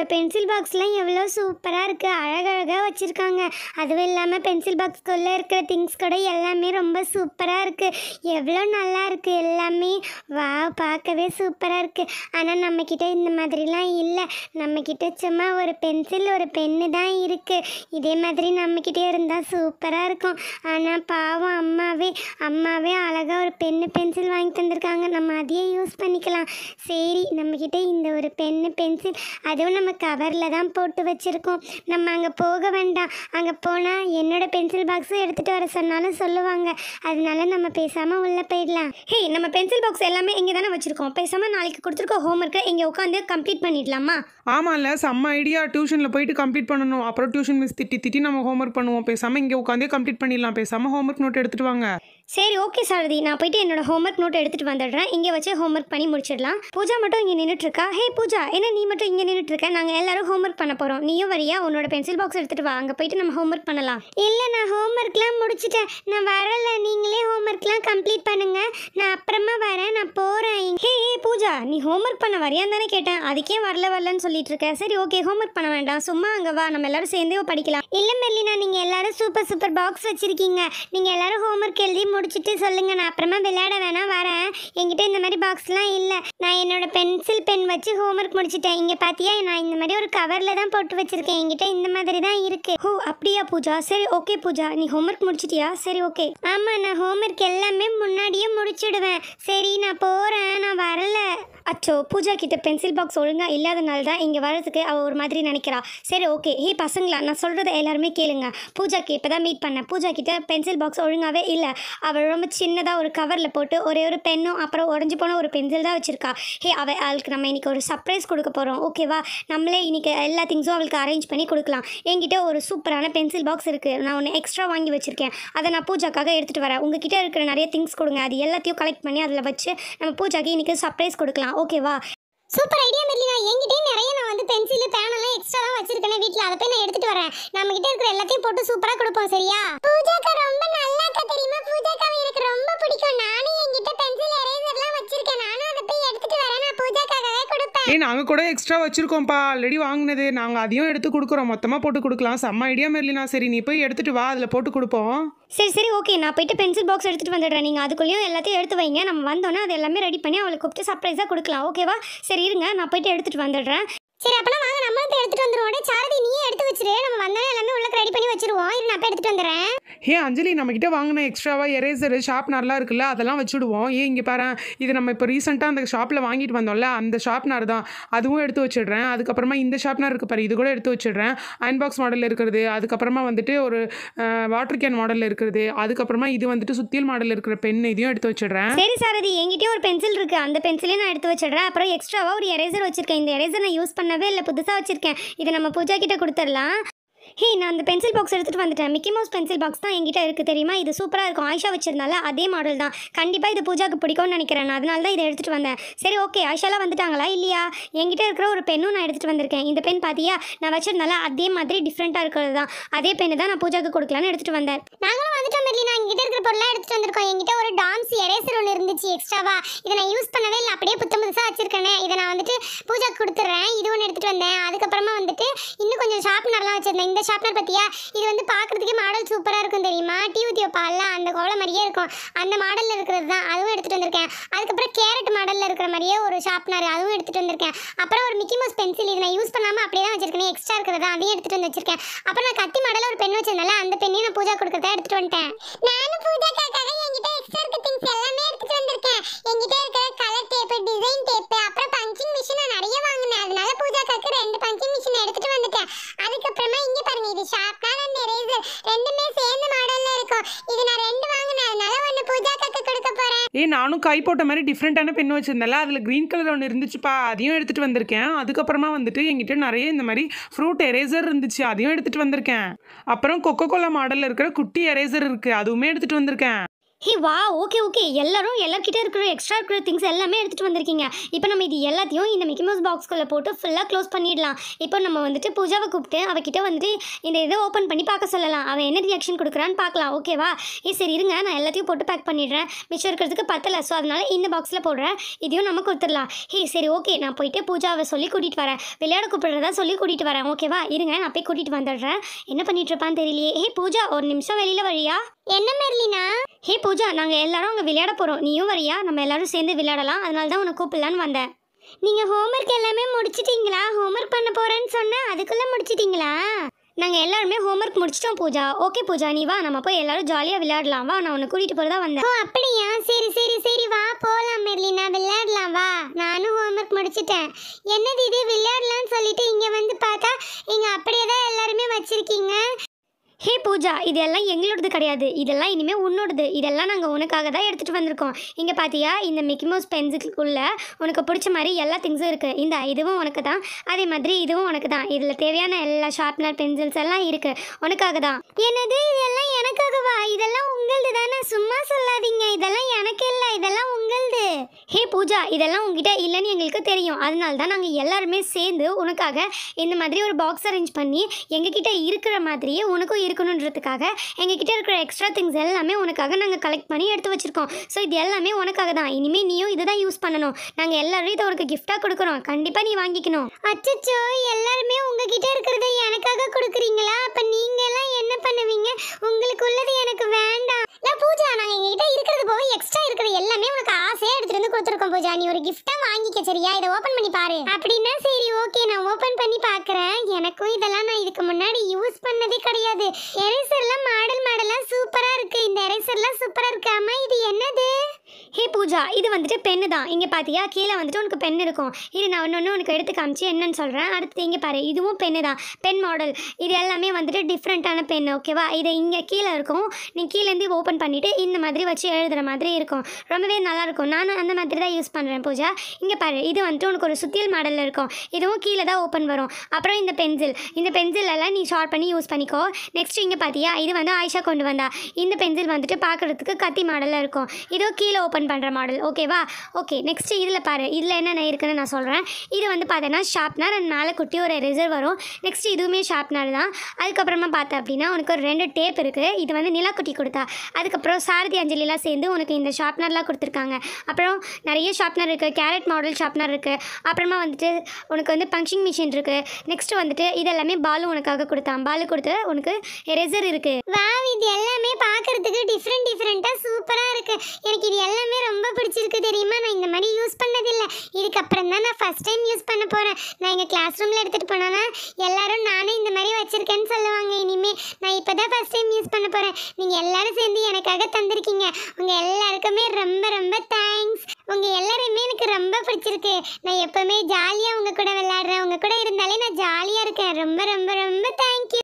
இதோட பென்சில் பாக்ஸ்லாம் எவ்வளோ சூப்பராக இருக்குது அழகழகாக வச்சுருக்காங்க அதுவும் இல்லாமல் பென்சில் பாக்ஸ்க்குள்ளே இருக்கிற திங்ஸ் கூட எல்லாமே ரொம்ப சூப்பராக இருக்குது எவ்வளோ நல்லா இருக்குது எல்லாமே வா பார்க்கவே சூப்பராக இருக்குது ஆனால் நம்மக்கிட்ட இந்த மாதிரிலாம் இல்லை நம்மக்கிட்ட சும்மா ஒரு பென்சில் ஒரு பெண்ணு தான் இருக்குது இதே மாதிரி நம்மக்கிட்டே இருந்தால் சூப்பராக இருக்கும் ஆனால் பாவம் அம்மாவே அம்மாவே அழகாக ஒரு பெண்ணு பென்சில் வாங்கி தந்திருக்காங்க நம்ம அதையே யூஸ் பண்ணிக்கலாம் சரி நம்மக்கிட்ட இந்த ஒரு பெண்ணு பென்சில் அதுவும் நம்ம கவரில் தான் போட்டு வச்சுருக்கோம் நம்ம அங்கே போக வேண்டாம் அங்கே போனால் என்னோட பென்சில் பாக்ஸும் எடுத்துகிட்டு வர சொன்னாலும் சொல்லுவாங்க அதனால நம்ம பேசாமல் உள்ளே போயிடலாம் ஹே நம்ம பென்சில் பாக்ஸ் எல்லாமே இங்கே தானே வச்சுருக்கோம் பேசாமல் நாளைக்கு கொடுத்துருக்க ஒர்க்கை இங்கே உட்காந்து கம்ப்ளீட் பண்ணிடலாமா இல்லை செம்ம ஐடியா டியூஷனில் போயிட்டு கம்ப்ளீட் பண்ணணும் அப்புறம் டியூஷன் மிஸ் திட்டி திட்டி நம்ம ஹோம் ஒர்க் பண்ணுவோம் பேசாமல் இங்கே உட்காந்து கம்ப்ளீட் பண்ணிடலாம் பேசாமல் ஹோம் ஒர்க் நோட் எடுத்துகிட்டு வாங்க சரி ஓகே சாரதி நான் போயிட்டு என்னோட ஹோம்ஒர்க் நோட் எடுத்துட்டு வந்துடுறேன் இங்கே வச்சு ஹோம்ஒர்க் பண்ணி முடிச்சிடலாம் பூஜா மட்டும் இங்கே இருக்கா ஹே பூஜா என்ன நீ மட்டும் இங்கே நின்றுட்டுருக்க நாங்கள் எல்லாரும் ஹோம்ஒர்க் பண்ண போகிறோம் நீயும் வரியா உன்னோட பென்சில் பாக்ஸ் எடுத்துகிட்டு வா அங்கே போயிட்டு நம்ம ஹோம்ஒர்க் பண்ணலாம் இல்லை நான் ஹோம்ஒர்க்லாம் முடிச்சுட்டேன் நான் வரல நீங்களே ஹோம்ஒர்க்லாம் கம்ப்ளீட் பண்ணுங்கள் நான் அப்புறமா வரேன் நான் போகிறேன் ஹே ஹே பூஜா நீ ஹோம்ஒர்க் பண்ண வரியான்னு தானே கேட்டேன் அதுக்கே வரல வரலன்னு சொல்லிட்டு இருக்க சரி ஓகே ஹோம்ஒர்க் பண்ண வேண்டாம் சும்மா அங்கே வா நம்ம எல்லாரும் சேர்ந்தே படிக்கலாம் இல்லை மெல்லினா நீங்கள் எல்லாரும் சூப்பர் சூப்பர் பாக்ஸ் வச்சுருக்கீங்க நீங்கள் எல்லாரும் ஹோம்ஒர்க் எழுதி முடிச்சுட்டு சொல்லுங்கள் நான் அப்புறமா விளையாட வேணாம் வரேன் என்கிட்ட இந்த மாதிரி பாக்ஸ்லாம் இல்லை நான் என்னோட பென்சில் பென் வச்சு ஹோம்ஒர்க் முடிச்சிட்டேன் இங்கே பார்த்தியா நான் இந்த மாதிரி ஒரு கவரில் தான் போட்டு வச்சுருக்கேன் என்கிட்ட இந்த மாதிரி தான் இருக்குது ஓ அப்படியா பூஜா சரி ஓகே பூஜா நீ ஹோம்ஒர்க் முடிச்சிட்டியா சரி ஓகே ஆமாம் நான் ஹோம்ஒர்க் எல்லாமே முன்னாடியே முடிச்சுடுவேன் சரி நான் போகிறேன் நான் வரல அச்சோ பூஜா கிட்ட பென்சில் பாக்ஸ் ஒழுங்காக இல்லாதனால தான் இங்கே வர்றதுக்கு அவள் ஒரு மாதிரி நினைக்கிறா சரி ஓகே ஹே பசங்களா நான் சொல்கிறத எல்லாருமே கேளுங்க பூஜாக்கு இப்போ தான் மீட் பண்ணேன் பூஜா கிட்ட பென்சில் பாக்ஸ் ஒழுங்காகவே இல்லை அவள் ரொம்ப சின்னதாக ஒரு கவரில் போட்டு ஒரே ஒரு பென்னும் அப்புறம் உடஞ்சி போன ஒரு பென்சில் தான் வச்சுருக்கா ஹே அவள் அவளுக்கு நம்ம இன்றைக்கி ஒரு சர்ப்ரைஸ் கொடுக்க போகிறோம் ஓகேவா நம்மளே இன்றைக்கி எல்லா திங்ஸும் அவளுக்கு அரேஞ்ச் பண்ணி கொடுக்கலாம் என்கிட்ட ஒரு சூப்பரான பென்சில் பாக்ஸ் இருக்குது நான் ஒன்று எக்ஸ்ட்ரா வாங்கி வச்சுருக்கேன் அதை நான் பூஜாக்காக எடுத்துகிட்டு வரேன் உங்ககிட்ட இருக்கிற நிறைய திங்ஸ் கொடுங்க அது எல்லாத்தையும் கலெக்ட் பண்ணி அதில் வச்சு நம்ம பூஜாக்கு இன்றைக்கி சர்ப்ரைஸ் கொடுக்கலாம் ஓகேவா சூப்பர் ஐடியா மெர்லினா என்கிட்டயும் நிறைய நான் வந்து பென்சில் பேனெல்லாம் எக்ஸ்ட்ரா தான் வச்சிருக்கேன் வீட்டில் அதை போய் நான் எடுத்துட்டு வரேன் நம்ம கிட்ட இருக்கிற எல்லாத்தையும் போட்டு சூப்பராக கொடுப்போம் சரியா பூஜா ஏ நாங்கள் கூட எக்ஸ்ட்ரா வச்சுருக்கோம்ப்பா ஆல்ரெடி வாங்கினது நாங்கள் அதையும் எடுத்து கொடுக்குறோம் மொத்தமாக போட்டு கொடுக்கலாம் செம்ம ஐடியா மெர்லினா சரி நீ போய் எடுத்துகிட்டு வா அதில் போட்டு கொடுப்போம் சரி சரி ஓகே நான் போயிட்டு பென்சில் பாக்ஸ் எடுத்துகிட்டு வந்துடுறேன் நீங்கள் அதுக்குள்ளேயும் எல்லாத்தையும் எடுத்து வைங்க நம்ம வந்தோன்னே அது எல்லாமே ரெடி பண்ணி அவளுக்கு கூப்பிட்டு சர்ப்ரைஸாக கொடுக்கலாம் ஓகேவா சரி இருங்க நான் போயிட்டு எடுத்துகிட்டு வந்துடுறேன் சரி அப்பனா வாங்க நம்ம போய் எடுத்துட்டு வந்துருவோம் சாரதி நீயே எடுத்து வச்சிரு நம்ம வந்தாலே எல்லாமே உள்ள ரெடி பண்ணி வச்சிருவோம் இரு நான் எடுத்துட்டு வந்துறேன் ஏ அஞ்சலி நம்ம கிட்ட வாங்கின எக்ஸ்ட்ராவா எரேசர் ஷார்ப்னர்லாம் இருக்குல்ல அதெல்லாம் வச்சுடுவோம் ஏ இங்கே பாரு இது நம்ம இப்போ ரீசெண்டாக அந்த ஷாப்பில் வாங்கிட்டு வந்தோம்ல அந்த ஷார்ப்னர் தான் அதுவும் எடுத்து வச்சிடுறேன் அதுக்கப்புறமா இந்த ஷார்ப்னர் இருக்கு பாரு இது கூட எடுத்து வச்சிடுறேன் அயன் பாக்ஸ் மாடலில் இருக்கிறது அதுக்கப்புறமா வந்துட்டு ஒரு வாட்டர் கேன் மாடலில் இருக்கிறது அதுக்கப்புறமா இது வந்துட்டு சுத்தியல் மாடலில் இருக்கிற பென் இதையும் எடுத்து வச்சிடுறேன் சரி சாரதி என்கிட்டயே ஒரு பென்சில் இருக்கு அந்த பென்சிலையும் நான் எடுத்து வச்சிடுறேன் அப்புறம் எக்ஸ்ட்ராவா ஒரு எரேசர் வச்சிருக்கேன் இந்த எரேசர் நான் யூஸ் பண்ண பண்ணவே இல்லை புதுசாக வச்சுருக்கேன் இதை நம்ம பூஜா கிட்டே கொடுத்துடலாம் ஹே நான் அந்த பென்சில் பாக்ஸ் எடுத்துகிட்டு வந்துட்டேன் மிக்கி மவுஸ் பென்சில் பாக்ஸ் தான் என்கிட்ட இருக்குது தெரியுமா இது சூப்பராக இருக்கும் ஆயிஷா வச்சிருந்தால அதே மாடல் தான் கண்டிப்பாக இது பூஜாக்கு பிடிக்கும்னு நினைக்கிறேன் நான் அதனால தான் இதை எடுத்துகிட்டு வந்தேன் சரி ஓகே ஆயிஷாலாம் வந்துட்டாங்களா இல்லையா என்கிட்ட இருக்கிற ஒரு பெண்ணும் நான் எடுத்துகிட்டு வந்திருக்கேன் இந்த பெண் பார்த்தியா நான் வச்சிருந்தால அதே மாதிரி டிஃப்ரெண்ட்டாக இருக்கிறது தான் அதே பெண்ணு தான் நான் பூஜாக்கு கொடுக்கலான்னு எடுத்துகிட்டு வந்தேன் நாங்களும் வந்துட்டோம் நான் என்கிட்ட இருக்கிற பொருளாக எடுத்துகிட்டு வந்திருக்கோம் என்கிட்ட ஒரு டான்ஸ் எரேசர் இருந்துச்சு எக்ஸ்ட்ராவா இதை நான் யூஸ் பண்ணவே இல்லை அப்படியே புத்த புதுசாக வச்சிருக்கேன் இதை நான் வந்துட்டு பூஜா கொடுத்துட்றேன் இது ஒன்று எடுத்துகிட்டு வந்தேன் அதுக்கப்புறமா வந்துட்டு இன்னும் கொஞ்சம் ஷார்ப்னர்லாம் வச்சுருந்தேன் இந்த ஷார்ப்னர் பற்றியா இது வந்து பார்க்குறதுக்கே மாடல் சூப்பராக இருக்கும் தெரியுமா டி ஊற்றி வைப்பால அந்த கோவில மாதிரியே இருக்கும் அந்த மாடலில் இருக்கிறது தான் அதுவும் எடுத்துகிட்டு வந்திருக்கேன் அதுக்கப்புறம் கேரட் மாடலில் இருக்கிற மாதிரியே ஒரு ஷார்ப்னர் அதுவும் எடுத்துகிட்டு வந்திருக்கேன் அப்புறம் ஒரு மிக்கி மவுஸ் பென்சில் இதை நான் யூஸ் பண்ணாமல் அப்படியே தான் வச்சிருக்கேன் எக்ஸ்ட்ரா இருக்கிறதா அதையும் எடுத்துகிட்டு வந்து வச்சிருக்கேன் அப்புறம் நான் கத்தி மாடலில் ஒரு பெண் வச்சிருந்தேன் அந்த பெண்ணையும் நான் பூஜா கொடுக்குறதா எடுத்துகிட்டு வந்துட்டேன் நானும் பூஜா என்கிட்ட எக்ஸ்ட்ரா கை போட்ட மாதிரி டிஃப்ரெண்ட்டான பெண் வச்சுருந்தால அதில் க்ரீன் கலர் ஒன்று இருந்துச்சுப்பா அதையும் எடுத்துகிட்டு வந்திருக்கேன் அதுக்கப்புறமா வந்துட்டு எங்கிட்ட நிறைய இந்த மாதிரி ஃப்ரூட் எரேசர் இருந்துச்சு அதையும் எடுத்துகிட்டு வந்திருக்கேன் அப்புறம் கொக்கோ கோலா மாடலில் இருக்கிற குட்டி எரேசர் இருக்குது அதுவுமே எடுத்துகிட்டு வந்திருக்கேன் ஹே வா ஓகே ஓகே எல்லாரும் கிட்டே இருக்கிற எக்ஸ்ட்ரா இருக்கிற திங்ஸ் எல்லாமே எடுத்துகிட்டு வந்திருக்கீங்க இப்போ நம்ம இது எல்லாத்தையும் இந்த மிக்கி மவுஸ் பாக்ஸ்குள்ளே போட்டு ஃபுல்லாக க்ளோஸ் பண்ணிடலாம் இப்போ நம்ம வந்துட்டு பூஜாவை கூப்பிட்டு அவகிட்ட வந்துட்டு இந்த இதை ஓப்பன் பண்ணி பார்க்க சொல்லலாம் அவன் என்ன ரியாக்ஷன் கொடுக்குறான்னு பார்க்கலாம் ஓகேவா ஏ சரி இருங்க நான் எல்லாத்தையும் போட்டு பேக் பண்ணிடுறேன் மிச்சம் இருக்கிறதுக்கு பத்தலை ஸோ அதனால் இந்த பாக்ஸில் போடுறேன் இதையும் நம்ம கொடுத்துடலாம் ஹே சரி ஓகே நான் போயிட்டு பூஜாவை சொல்லி கூட்டிகிட்டு வரேன் விளையாட கூப்பிட்றதா சொல்லி கூட்டிகிட்டு வரேன் ஓகேவா இருங்க நான் போய் கூட்டிகிட்டு வந்துடுறேன் என்ன இருப்பான்னு தெரியலையே ஹே பூஜா ஒரு நிமிஷம் வெளியில் வழியா என்ன மெர்லினா ஹே பூஜா நாங்கள் எல்லாரும் அங்கே விளையாட போகிறோம் நீயும் வரியா நம்ம எல்லாரும் சேர்ந்து விளையாடலாம் அதனால தான் உனக்கு கூப்பிடலான்னு வந்தேன் நீங்கள் ஹோம்ஒர்க் எல்லாமே முடிச்சிட்டிங்களா ஹோம்ஒர்க் பண்ண போகிறேன்னு சொன்னால் அதுக்குள்ளே முடிச்சிட்டிங்களா நாங்கள் எல்லாருமே ஹோம்ஒர்க் முடிச்சிட்டோம் பூஜா ஓகே பூஜா நீ வா நம்ம போய் எல்லாரும் ஜாலியாக விளையாடலாம் வா நான் உன்னை கூட்டிகிட்டு போகிறதா வந்தேன் ஓ அப்படியா சரி சரி சரி வா போகலாம் மெர்லினா விளையாடலாம் வா நானும் ஹோம்ஒர்க் முடிச்சிட்டேன் என்னது இது விளையாடலான்னு சொல்லிட்டு இங்கே வந்து பார்த்தா இங்கே அப்படியே தான் எல்லாருமே வச்சுருக்கீங்க ஹே பூஜா இதெல்லாம் எங்களோடது கிடையாது இதெல்லாம் இனிமேல் உன்னோடது இதெல்லாம் நாங்கள் உனக்காக தான் எடுத்துகிட்டு வந்திருக்கோம் இங்கே பார்த்தியா இந்த மிக்கி மவுஸ் உனக்கு பிடிச்ச மாதிரி எல்லா திங்ஸும் இருக்குது இந்த இதுவும் உனக்கு தான் அதே மாதிரி இதுவும் உனக்கு தான் இதில் தேவையான எல்லா ஷார்ப்னர் பென்சில்ஸ் எல்லாம் இருக்குது உனக்காக தான் என்னது இதெல்லாம் எனக்காகவா இதெல்லாம் உங்களது தானே சும்மா சொல்லாதீங்க இதெல்லாம் எனக்கு இல்லை இதெல்லாம் உங்களது ஹே பூஜா இதெல்லாம் உங்ககிட்ட இல்லைன்னு எங்களுக்கு தெரியும் அதனால தான் நாங்கள் எல்லாருமே சேர்ந்து உனக்காக இந்த மாதிரி ஒரு பாக்ஸ் அரேஞ்ச் பண்ணி எங்ககிட்ட இருக்கிற மாதிரியே உனக்கும் இருக்கணுன்றதுக்காக எங்ககிட்ட இருக்கிற எக்ஸ்ட்ரா திங்ஸ் எல்லாமே உனக்காக நாங்கள் கலெக்ட் பண்ணி எடுத்து வச்சுருக்கோம் ஸோ இது எல்லாமே உனக்காக தான் இனிமேல் நீயும் இதை தான் யூஸ் பண்ணணும் நாங்கள் எல்லாரும் இதை உனக்கு கிஃப்டாக கொடுக்குறோம் கண்டிப்பாக நீ வாங்கிக்கணும் அச்சோ எல்லாருமே உங்ககிட்ட இருக்கிறத எனக்காக கொடுக்குறீங்களா அப்போ நீங்கள் எல்லாம் என்ன பண்ணுவீங்க உங்களுக்கு உள்ளது எனக்கு வேண்டாம் நான் பூஜா நாங்கள் எங்ககிட்ட இருக்கிறது போக எக்ஸ்ட்ரா இருக்கிறது எல்லாமே உனக்கு ஆசையாக எடுத்துகிட்டு வந்து கொடுத்துருக்கோம் பூஜா நீ ஒரு கிஃப்டாக வாங்கிக்க சரியா இதை ஓப்பன் பண்ணி பாரு அப்படின்னா சரி ஓகே நான் ஓப்பன் பண்ணி பார்க்க எனக்கும் இதெல்லாம் நான் இதுக்கு முன்னாடி யூஸ் பண்ணதே கிடையாது எரேசர்லாம் மாடல் மாடலாக சூப்பராக இருக்குது இந்த எரேசர்லாம் சூப்பராக இருக்கு அம்மா இது என்னது பூஜா இது வந்துட்டு பெண்ணு தான் இங்கே பார்த்தியா கீழே வந்துட்டு உனக்கு பெண் இருக்கும் இது நான் ஒன்று ஒன்று உனக்கு எடுத்து காமிச்சு என்னன்னு சொல்கிறேன் அடுத்து இங்கே பாரு இதுவும் பெண்ணு தான் பெண் மாடல் இது எல்லாமே வந்துட்டு டிஃப்ரெண்ட்டான பெண் ஓகேவா இது இங்கே கீழே இருக்கும் நீ கீழேருந்து ஓப்பன் பண்ணிவிட்டு இந்த மாதிரி வச்சு எழுதுகிற மாதிரி இருக்கும் ரொம்பவே நல்லாயிருக்கும் நானும் அந்த மாதிரி தான் யூஸ் பண்ணுறேன் பூஜா இங்கே பாரு இது வந்துட்டு உனக்கு ஒரு சுத்தியல் மாடலில் இருக்கும் இதுவும் கீழே தான் ஓப்பன் வரும் அப்புறம் இந்த பென்சில் இந்த பென்சில் எல்லாம் நீ ஷார்ட் பண்ணி யூஸ் பண்ணிக்கோ நெக்ஸ்ட் இங்கே பார்த்தியா இது வந்து ஆயிஷா கொண்டு வந்தா இந்த பென்சில் வந்துட்டு பார்க்குறதுக்கு கத்தி மாடலில் இருக்கும் இதோ கீழே ஓப்பன் பண்ணுற மாடல் ஓகேவா ஓகே நெக்ஸ்ட்டு இதில் பாரு இதில் என்னென்ன இருக்குன்னு நான் சொல்கிறேன் இது வந்து பார்த்தீங்கன்னா ஷார்ப்னர் அண்ட் மேலே குட்டி ஒரு ரிசர்வ் வரும் நெக்ஸ்ட்டு இதுவுமே ஷார்ப்னர் தான் அதுக்கப்புறமா பார்த்தா அப்படின்னா உனக்கு ஒரு ரெண்டு டேப் இருக்குது இது வந்து குட்டி கொடுத்தா அதுக்கப்புறம் சாரதி அஞ்சலிலாம் சேர்ந்து உனக்கு இந்த ஷார்ப்னர்லாம் கொடுத்துருக்காங்க அப்புறம் நிறைய ஷார்ப்னர் இருக்குது கேரட் மாடல் ஷார்ப்னர் இருக்குது அப்புறமா வந்துட்டு உனக்கு வந்து பங்க்ஷிங் மிஷின் இருக்குது நெக்ஸ்ட்டு வந்துட்டு இதெல்லாமே பாலு உனக்காக கொடுத்தான் பாலு கொடுத்து உனக்கு எரேசர் இருக்குது வா இது எல்லாமே பார்க்குறதுக்கு டிஃப்ரெண்ட் டிஃப்ரெண்ட்டாக சூப்பராக இருக்குது எனக்கு இது எல்லாமே ரொம்ப ரொம்ப பிடிச்சிருக்கு தெரியுமா நான் இந்த மாதிரி யூஸ் பண்ணதில்லை இதுக்கப்புறம் தான் நான் ஃபஸ்ட் டைம் யூஸ் பண்ண போகிறேன் நான் எங்கள் கிளாஸ் ரூமில் எடுத்துகிட்டு போனோன்னா எல்லாரும் நானே இந்த மாதிரி வச்சுருக்கேன்னு சொல்லுவாங்க இனிமேல் நான் இப்போ தான் ஃபஸ்ட் டைம் யூஸ் பண்ண போகிறேன் நீங்கள் எல்லோரும் சேர்ந்து எனக்காக தந்திருக்கீங்க உங்கள் எல்லாருக்குமே ரொம்ப ரொம்ப தேங்க்ஸ் உங்கள் எல்லாருமே எனக்கு ரொம்ப பிடிச்சிருக்கு நான் எப்போவுமே ஜாலியாக உங்கள் கூட விளாட்றேன் உங்கள் கூட இருந்தாலே நான் ஜாலியாக இருக்கேன் ரொம்ப ரொம்ப ரொம்ப தேங்க்யூ